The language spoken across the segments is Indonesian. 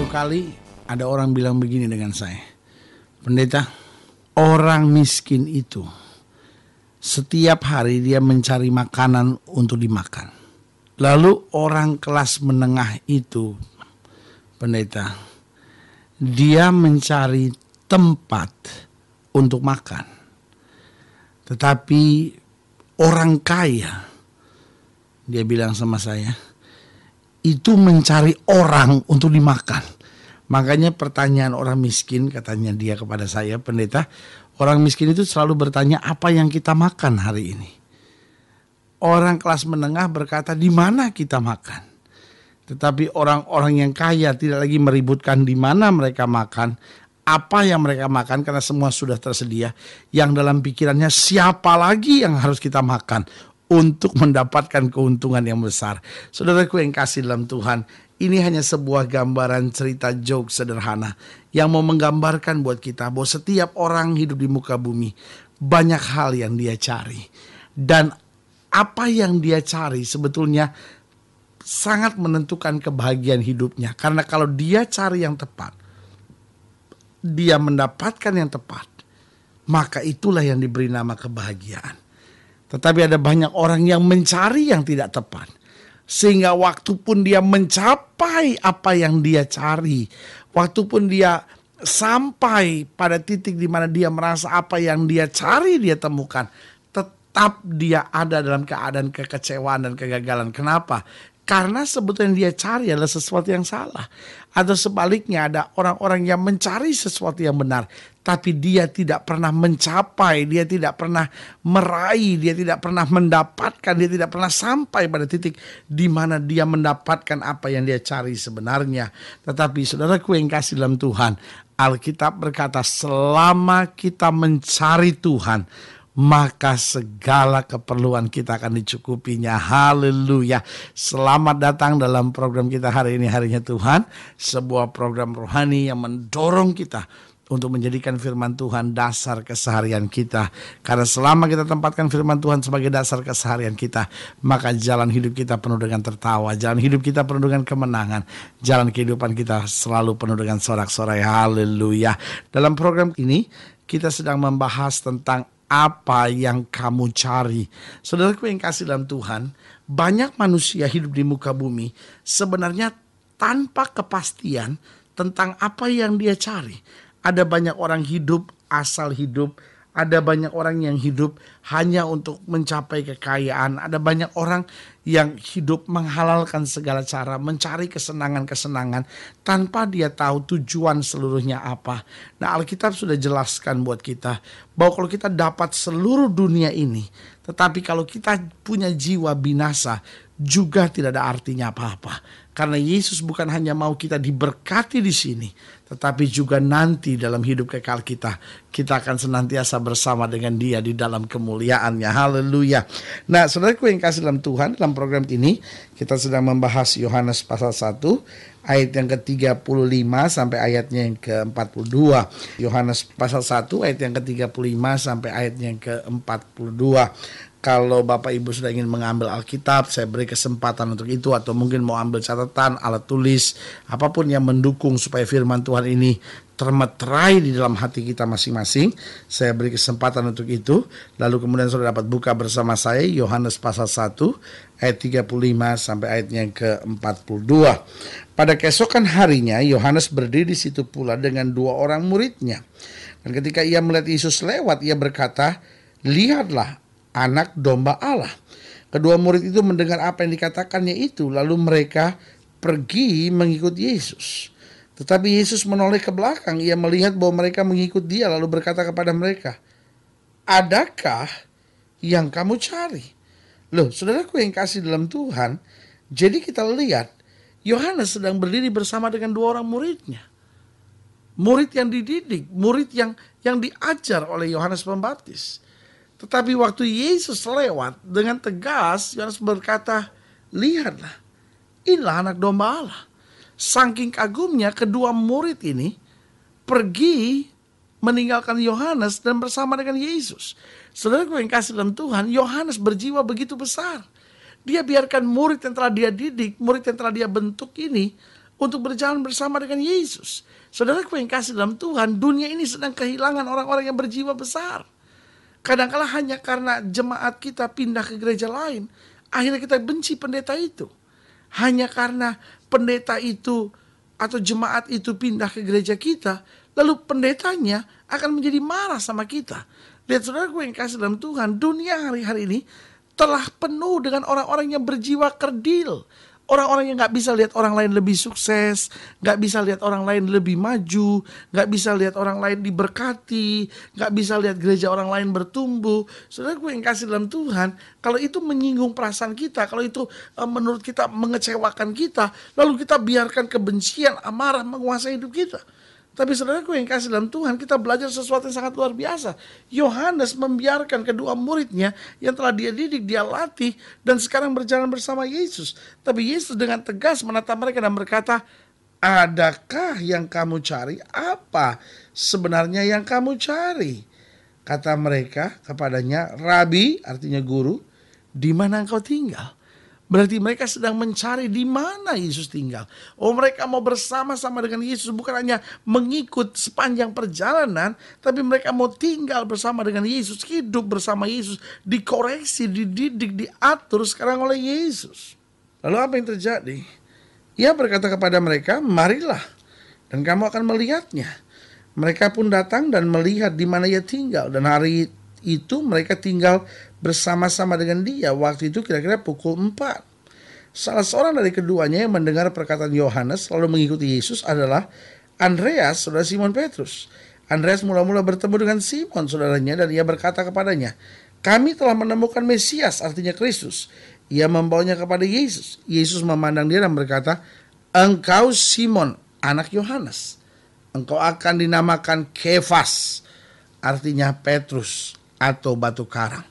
satu kali ada orang bilang begini dengan saya. Pendeta, orang miskin itu setiap hari dia mencari makanan untuk dimakan. Lalu orang kelas menengah itu, pendeta, dia mencari tempat untuk makan. Tetapi orang kaya, dia bilang sama saya, itu mencari orang untuk dimakan. Makanya pertanyaan orang miskin katanya dia kepada saya pendeta, orang miskin itu selalu bertanya apa yang kita makan hari ini. Orang kelas menengah berkata di mana kita makan. Tetapi orang-orang yang kaya tidak lagi meributkan di mana mereka makan, apa yang mereka makan karena semua sudah tersedia. Yang dalam pikirannya siapa lagi yang harus kita makan? untuk mendapatkan keuntungan yang besar. Saudaraku yang kasih dalam Tuhan, ini hanya sebuah gambaran cerita joke sederhana yang mau menggambarkan buat kita bahwa setiap orang hidup di muka bumi banyak hal yang dia cari. Dan apa yang dia cari sebetulnya sangat menentukan kebahagiaan hidupnya. Karena kalau dia cari yang tepat, dia mendapatkan yang tepat, maka itulah yang diberi nama kebahagiaan. Tetapi ada banyak orang yang mencari yang tidak tepat. Sehingga waktu pun dia mencapai apa yang dia cari. Waktu pun dia sampai pada titik di mana dia merasa apa yang dia cari dia temukan. Tetap dia ada dalam keadaan kekecewaan dan kegagalan. Kenapa? karena sebetulnya yang dia cari adalah sesuatu yang salah. Atau sebaliknya ada orang-orang yang mencari sesuatu yang benar tapi dia tidak pernah mencapai, dia tidak pernah meraih, dia tidak pernah mendapatkan, dia tidak pernah sampai pada titik di mana dia mendapatkan apa yang dia cari sebenarnya. Tetapi saudaraku yang kasih dalam Tuhan, Alkitab berkata selama kita mencari Tuhan, maka segala keperluan kita akan dicukupinya. Haleluya. Selamat datang dalam program kita hari ini harinya Tuhan, sebuah program rohani yang mendorong kita untuk menjadikan firman Tuhan dasar keseharian kita. Karena selama kita tempatkan firman Tuhan sebagai dasar keseharian kita, maka jalan hidup kita penuh dengan tertawa, jalan hidup kita penuh dengan kemenangan, jalan kehidupan kita selalu penuh dengan sorak-sorai. Haleluya. Dalam program ini kita sedang membahas tentang apa yang kamu cari. Saudara. Saudaraku yang kasih dalam Tuhan, banyak manusia hidup di muka bumi sebenarnya tanpa kepastian tentang apa yang dia cari ada banyak orang hidup asal hidup, ada banyak orang yang hidup hanya untuk mencapai kekayaan, ada banyak orang yang hidup menghalalkan segala cara, mencari kesenangan-kesenangan tanpa dia tahu tujuan seluruhnya apa. Nah, Alkitab sudah jelaskan buat kita bahwa kalau kita dapat seluruh dunia ini, tetapi kalau kita punya jiwa binasa, juga tidak ada artinya apa-apa. Karena Yesus bukan hanya mau kita diberkati di sini, tetapi juga nanti dalam hidup kekal kita. Kita akan senantiasa bersama dengan dia di dalam kemuliaannya. Haleluya. Nah, saudaraku yang kasih dalam Tuhan, dalam program ini kita sedang membahas Yohanes pasal 1 ayat yang ke-35 sampai ayatnya yang ke-42. Yohanes pasal 1 ayat yang ke-35 sampai ayatnya yang ke-42 kalau Bapak Ibu sudah ingin mengambil Alkitab, saya beri kesempatan untuk itu atau mungkin mau ambil catatan, alat tulis, apapun yang mendukung supaya firman Tuhan ini termeterai di dalam hati kita masing-masing. Saya beri kesempatan untuk itu. Lalu kemudian sudah dapat buka bersama saya Yohanes pasal 1 ayat 35 sampai ayatnya ke-42. Pada keesokan harinya Yohanes berdiri di situ pula dengan dua orang muridnya. Dan ketika ia melihat Yesus lewat, ia berkata, "Lihatlah anak domba Allah. Kedua murid itu mendengar apa yang dikatakannya itu, lalu mereka pergi mengikuti Yesus. Tetapi Yesus menoleh ke belakang, ia melihat bahwa mereka mengikut dia, lalu berkata kepada mereka, Adakah yang kamu cari? Loh, saudaraku yang kasih dalam Tuhan, jadi kita lihat, Yohanes sedang berdiri bersama dengan dua orang muridnya. Murid yang dididik, murid yang yang diajar oleh Yohanes Pembaptis tetapi waktu Yesus lewat dengan tegas Yohanes berkata, "Lihatlah, inilah anak domba Allah." Saking kagumnya kedua murid ini pergi meninggalkan Yohanes dan bersama dengan Yesus. Saudara yang kasih dalam Tuhan, Yohanes berjiwa begitu besar. Dia biarkan murid yang telah dia didik, murid yang telah dia bentuk ini untuk berjalan bersama dengan Yesus. Saudara yang kasih dalam Tuhan, dunia ini sedang kehilangan orang-orang yang berjiwa besar. Kadangkala -kadang hanya karena jemaat kita pindah ke gereja lain, akhirnya kita benci pendeta itu. Hanya karena pendeta itu atau jemaat itu pindah ke gereja kita, lalu pendetanya akan menjadi marah sama kita. Lihat saudara gue yang kasih dalam Tuhan, dunia hari-hari ini telah penuh dengan orang-orang yang berjiwa kerdil, Orang-orang yang nggak bisa lihat orang lain lebih sukses, nggak bisa lihat orang lain lebih maju, nggak bisa lihat orang lain diberkati, nggak bisa lihat gereja orang lain bertumbuh. Saudara gue yang kasih dalam Tuhan, kalau itu menyinggung perasaan kita, kalau itu eh, menurut kita mengecewakan kita, lalu kita biarkan kebencian, amarah menguasai hidup kita. Tapi saudaraku yang kasih dalam Tuhan, kita belajar sesuatu yang sangat luar biasa. Yohanes membiarkan kedua muridnya yang telah dia didik, dia latih, dan sekarang berjalan bersama Yesus. Tapi Yesus dengan tegas menatap mereka dan berkata, Adakah yang kamu cari? Apa sebenarnya yang kamu cari? Kata mereka kepadanya, Rabi, artinya guru, di mana engkau tinggal? Berarti mereka sedang mencari di mana Yesus tinggal. Oh mereka mau bersama-sama dengan Yesus bukan hanya mengikut sepanjang perjalanan. Tapi mereka mau tinggal bersama dengan Yesus. Hidup bersama Yesus. Dikoreksi, dididik, diatur sekarang oleh Yesus. Lalu apa yang terjadi? Ia berkata kepada mereka, marilah dan kamu akan melihatnya. Mereka pun datang dan melihat di mana ia tinggal. Dan hari itu mereka tinggal bersama-sama dengan dia. Waktu itu kira-kira pukul 4. Salah seorang dari keduanya yang mendengar perkataan Yohanes lalu mengikuti Yesus adalah Andreas, saudara Simon Petrus. Andreas mula-mula bertemu dengan Simon, saudaranya, dan ia berkata kepadanya, kami telah menemukan Mesias, artinya Kristus. Ia membawanya kepada Yesus. Yesus memandang dia dan berkata, Engkau Simon, anak Yohanes. Engkau akan dinamakan Kefas, artinya Petrus atau batu karang.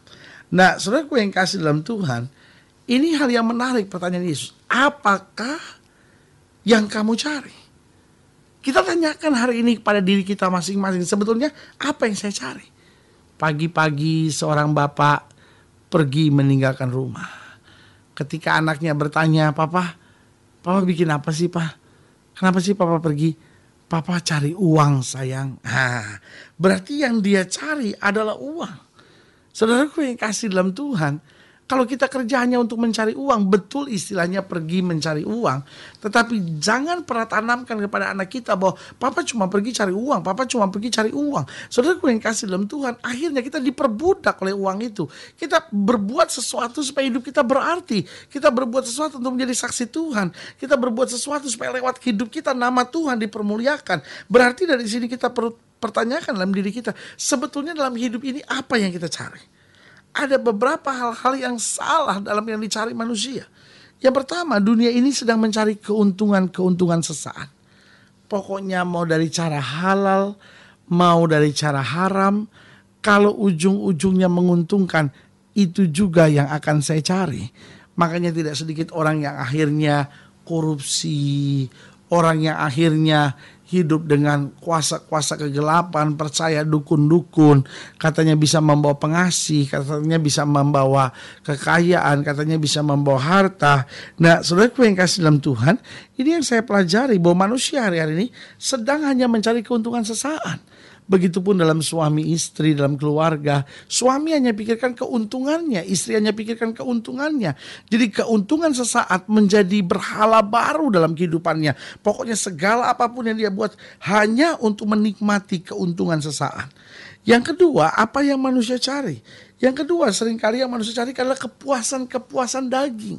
Nah, saudaraku yang kasih dalam Tuhan, ini hal yang menarik pertanyaan Yesus. Apakah yang kamu cari? Kita tanyakan hari ini kepada diri kita masing-masing. Sebetulnya apa yang saya cari? Pagi-pagi seorang bapak pergi meninggalkan rumah. Ketika anaknya bertanya, Papa, Papa bikin apa sih, Pak? Kenapa sih Papa pergi? Papa cari uang sayang. Nah, berarti yang dia cari adalah uang. Saudaraku yang kasih dalam Tuhan, kalau kita kerja hanya untuk mencari uang, betul istilahnya pergi mencari uang. Tetapi jangan pernah tanamkan kepada anak kita bahwa papa cuma pergi cari uang, papa cuma pergi cari uang. Saudara gue yang kasih dalam Tuhan, akhirnya kita diperbudak oleh uang itu. Kita berbuat sesuatu supaya hidup kita berarti. Kita berbuat sesuatu untuk menjadi saksi Tuhan. Kita berbuat sesuatu supaya lewat hidup kita nama Tuhan dipermuliakan. Berarti dari sini kita perlu pertanyakan dalam diri kita, sebetulnya dalam hidup ini apa yang kita cari? ada beberapa hal-hal yang salah dalam yang dicari manusia. Yang pertama, dunia ini sedang mencari keuntungan-keuntungan sesaat. Pokoknya mau dari cara halal, mau dari cara haram, kalau ujung-ujungnya menguntungkan, itu juga yang akan saya cari. Makanya tidak sedikit orang yang akhirnya korupsi, orang yang akhirnya hidup dengan kuasa-kuasa kegelapan, percaya dukun-dukun, katanya bisa membawa pengasih, katanya bisa membawa kekayaan, katanya bisa membawa harta. Nah, saudara yang kasih dalam Tuhan, ini yang saya pelajari bahwa manusia hari-hari ini sedang hanya mencari keuntungan sesaat Begitupun dalam suami istri, dalam keluarga. Suami hanya pikirkan keuntungannya, istri hanya pikirkan keuntungannya. Jadi keuntungan sesaat menjadi berhala baru dalam kehidupannya. Pokoknya segala apapun yang dia buat hanya untuk menikmati keuntungan sesaat. Yang kedua, apa yang manusia cari? Yang kedua, seringkali yang manusia cari adalah kepuasan-kepuasan daging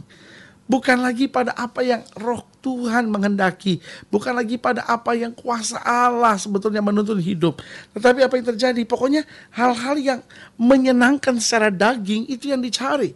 bukan lagi pada apa yang roh Tuhan menghendaki, bukan lagi pada apa yang kuasa Allah sebetulnya menuntun hidup. Tetapi apa yang terjadi? Pokoknya hal-hal yang menyenangkan secara daging itu yang dicari.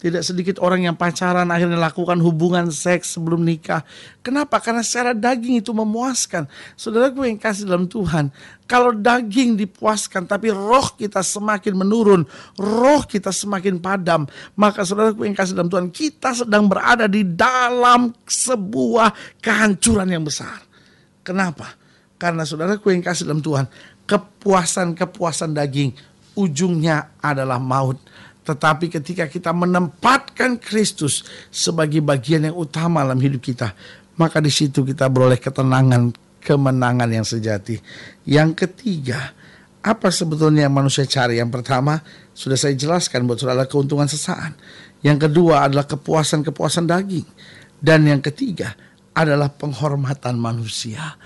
Tidak sedikit orang yang pacaran akhirnya lakukan hubungan seks sebelum nikah. Kenapa? Karena secara daging itu memuaskan. Saudara, gue yang kasih dalam Tuhan, kalau daging dipuaskan tapi roh kita semakin menurun, roh kita semakin padam, maka Saudara, gue yang kasih dalam Tuhan, kita sedang berada di dalam sebuah kehancuran yang besar. Kenapa? Karena Saudara, gue yang kasih dalam Tuhan, kepuasan-kepuasan daging ujungnya adalah maut tetapi ketika kita menempatkan Kristus sebagai bagian yang utama dalam hidup kita, maka di situ kita beroleh ketenangan, kemenangan yang sejati. Yang ketiga, apa sebetulnya yang manusia cari? Yang pertama, sudah saya jelaskan buat saudara keuntungan sesaat. Yang kedua adalah kepuasan-kepuasan daging. Dan yang ketiga adalah penghormatan manusia.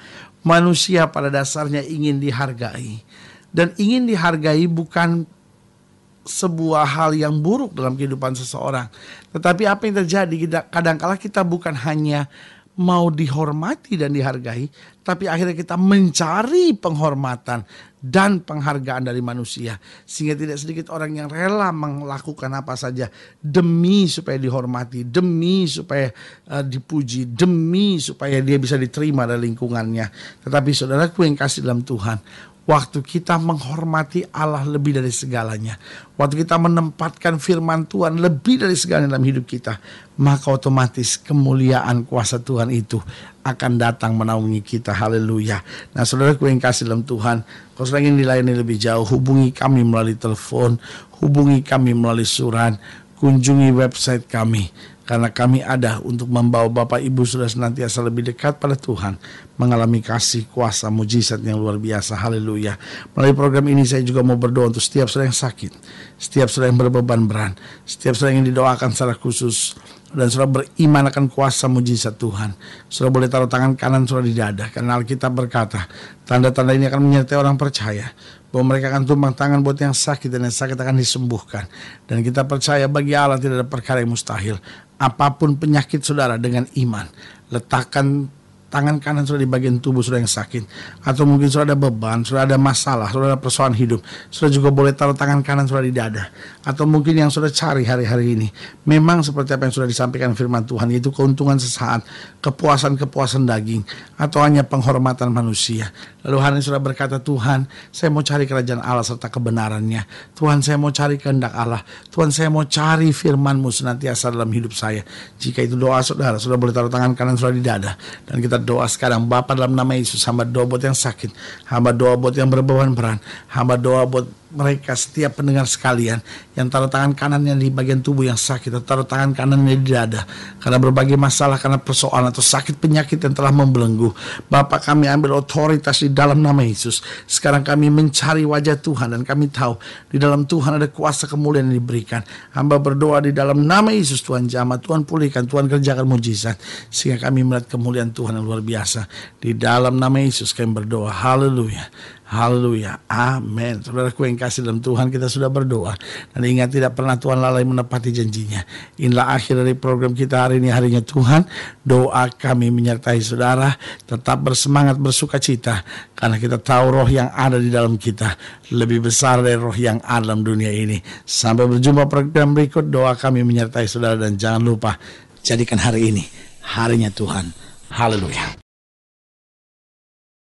Manusia pada dasarnya ingin dihargai. Dan ingin dihargai bukan sebuah hal yang buruk dalam kehidupan seseorang. Tetapi apa yang terjadi Kadang-kala kita bukan hanya mau dihormati dan dihargai, tapi akhirnya kita mencari penghormatan dan penghargaan dari manusia. Sehingga tidak sedikit orang yang rela melakukan apa saja demi supaya dihormati, demi supaya eh, dipuji, demi supaya dia bisa diterima dari lingkungannya. Tetapi saudaraku yang kasih dalam Tuhan, Waktu kita menghormati Allah lebih dari segalanya. Waktu kita menempatkan firman Tuhan lebih dari segalanya dalam hidup kita. Maka otomatis kemuliaan kuasa Tuhan itu akan datang menaungi kita. Haleluya. Nah saudara ku yang kasih dalam Tuhan. Kau saudara ingin dilayani lebih jauh. Hubungi kami melalui telepon. Hubungi kami melalui surat. Kunjungi website kami karena kami ada untuk membawa Bapak Ibu sudah senantiasa lebih dekat pada Tuhan, mengalami kasih, kuasa, mujizat yang luar biasa. Haleluya. Melalui program ini saya juga mau berdoa untuk setiap saudara yang sakit, setiap saudara yang berbeban berat, setiap saudara yang didoakan secara khusus dan saudara beriman akan kuasa mujizat Tuhan. Saudara boleh taruh tangan kanan saudara di dada karena Alkitab berkata, tanda-tanda ini akan menyertai orang percaya bahwa mereka akan tumpang tangan buat yang sakit dan yang sakit akan disembuhkan. Dan kita percaya bagi Allah tidak ada perkara yang mustahil apapun penyakit saudara dengan iman. Letakkan tangan kanan sudah di bagian tubuh sudah yang sakit atau mungkin sudah ada beban, sudah ada masalah, sudah ada persoalan hidup. Sudah juga boleh taruh tangan kanan sudah di dada atau mungkin yang sudah cari hari-hari ini. Memang seperti apa yang sudah disampaikan firman Tuhan yaitu keuntungan sesaat, kepuasan-kepuasan daging atau hanya penghormatan manusia. Lalu hari ini sudah berkata Tuhan, saya mau cari kerajaan Allah serta kebenarannya. Tuhan saya mau cari kehendak Allah. Tuhan saya mau cari firman-Mu senantiasa dalam hidup saya. Jika itu doa saudara, sudah boleh taruh tangan kanan sudah di dada dan kita doa sekarang Bapak dalam nama Yesus hamba doa buat yang sakit hamba doa buat yang berbeban peran hamba doa buat mereka setiap pendengar sekalian yang taruh tangan kanannya di bagian tubuh yang sakit atau taruh tangan kanannya di dada karena berbagai masalah karena persoalan atau sakit penyakit yang telah membelenggu Bapak kami ambil otoritas di dalam nama Yesus sekarang kami mencari wajah Tuhan dan kami tahu di dalam Tuhan ada kuasa kemuliaan yang diberikan hamba berdoa di dalam nama Yesus Tuhan jamaah Tuhan pulihkan Tuhan kerjakan mujizat sehingga kami melihat kemuliaan Tuhan yang luar biasa di dalam nama Yesus kami berdoa haleluya Haleluya. Amin. Saudaraku yang kasih dalam Tuhan, kita sudah berdoa. Dan ingat tidak pernah Tuhan lalai menepati janjinya. Inilah akhir dari program kita hari ini, harinya Tuhan. Doa kami menyertai saudara. Tetap bersemangat, bersuka cita. Karena kita tahu roh yang ada di dalam kita. Lebih besar dari roh yang ada dalam dunia ini. Sampai berjumpa program berikut. Doa kami menyertai saudara. Dan jangan lupa, jadikan hari ini harinya Tuhan. Haleluya.